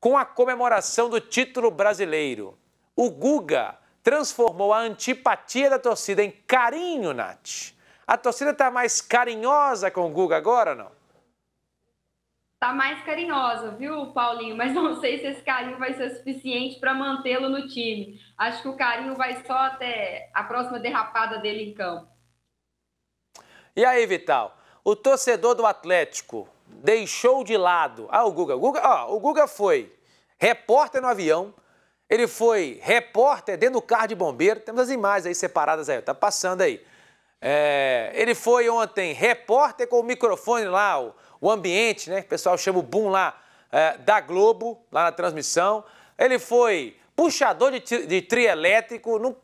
com a comemoração do título brasileiro. O Guga transformou a antipatia da torcida em carinho, Nath. A torcida está mais carinhosa com o Guga agora não? Está mais carinhosa, viu, Paulinho? Mas não sei se esse carinho vai ser suficiente para mantê-lo no time. Acho que o carinho vai só até a próxima derrapada dele em campo. E aí, Vital? O torcedor do Atlético deixou de lado. Ah, o Guga. O Guga, o Guga foi repórter no avião, ele foi repórter dentro do carro de bombeiro. Temos as imagens aí separadas aí, tá passando aí. É, ele foi ontem repórter com o microfone lá, o, o ambiente, né? O pessoal chama o boom lá é, da Globo, lá na transmissão. Ele foi puxador de, de não,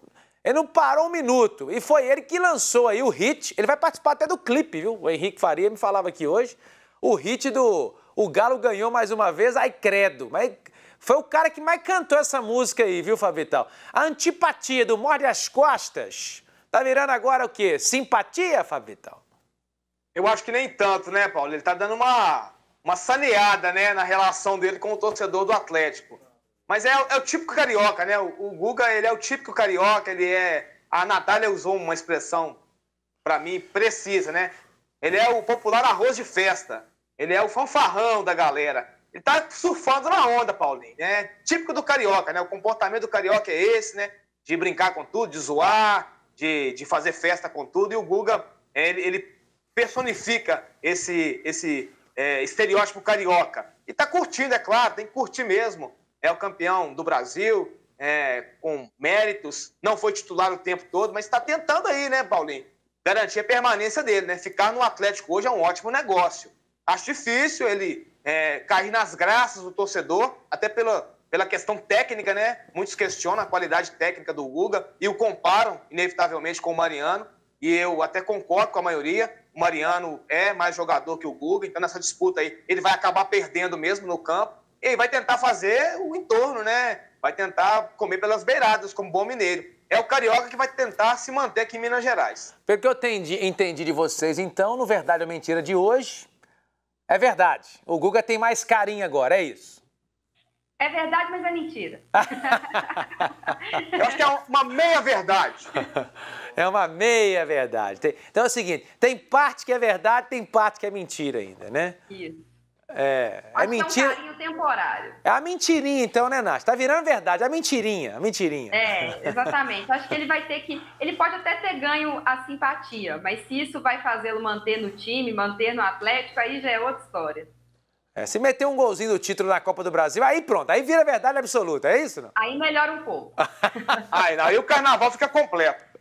ele não parou um minuto. E foi ele que lançou aí o hit. Ele vai participar até do clipe, viu? O Henrique Faria me falava aqui hoje o hit do O Galo Ganhou Mais Uma Vez, ai credo. Mas foi o cara que mais cantou essa música aí, viu, Fabital? A antipatia do Morde as Costas tá virando agora o quê? Simpatia, Fabital? Eu acho que nem tanto, né, Paulo? Ele tá dando uma, uma saneada, né, na relação dele com o torcedor do Atlético. Mas é, é o típico carioca, né? O, o Guga, ele é o típico carioca, ele é... A Natália usou uma expressão, para mim, precisa, né? Ele é o popular arroz de festa. Ele é o fanfarrão da galera. Ele tá surfando na onda, Paulinho. É típico do carioca, né? O comportamento do carioca é esse, né? De brincar com tudo, de zoar, de, de fazer festa com tudo. E o Guga, ele, ele personifica esse, esse é, estereótipo carioca. E tá curtindo, é claro, tem que curtir mesmo. É o campeão do Brasil, é, com méritos, não foi titular o tempo todo, mas está tentando aí, né, Paulinho? garantir a permanência dele, né? Ficar no Atlético hoje é um ótimo negócio. Acho difícil ele é, cair nas graças do torcedor, até pela, pela questão técnica, né? Muitos questionam a qualidade técnica do Guga e o comparam, inevitavelmente, com o Mariano. E eu até concordo com a maioria. O Mariano é mais jogador que o Guga, então nessa disputa aí ele vai acabar perdendo mesmo no campo. E vai tentar fazer o entorno, né? Vai tentar comer pelas beiradas, como bom mineiro é o carioca que vai tentar se manter aqui em Minas Gerais. Pelo que eu entendi, entendi de vocês, então, no Verdade ou Mentira de hoje, é verdade. O Guga tem mais carinho agora, é isso? É verdade, mas é mentira. eu acho que é uma meia verdade. É uma meia verdade. Então é o seguinte: tem parte que é verdade, tem parte que é mentira ainda, né? Isso. É, é mentira temporário. É a mentirinha, então, né, Nath? Tá virando verdade, é a mentirinha, a mentirinha. É, exatamente. Acho que ele vai ter que. Ele pode até ter ganho a simpatia, mas se isso vai fazê-lo manter no time, manter no Atlético, aí já é outra história. É, se meter um golzinho do título na Copa do Brasil, aí pronto, aí vira verdade absoluta, é isso? Não? Aí melhora um pouco. aí, aí o carnaval fica completo.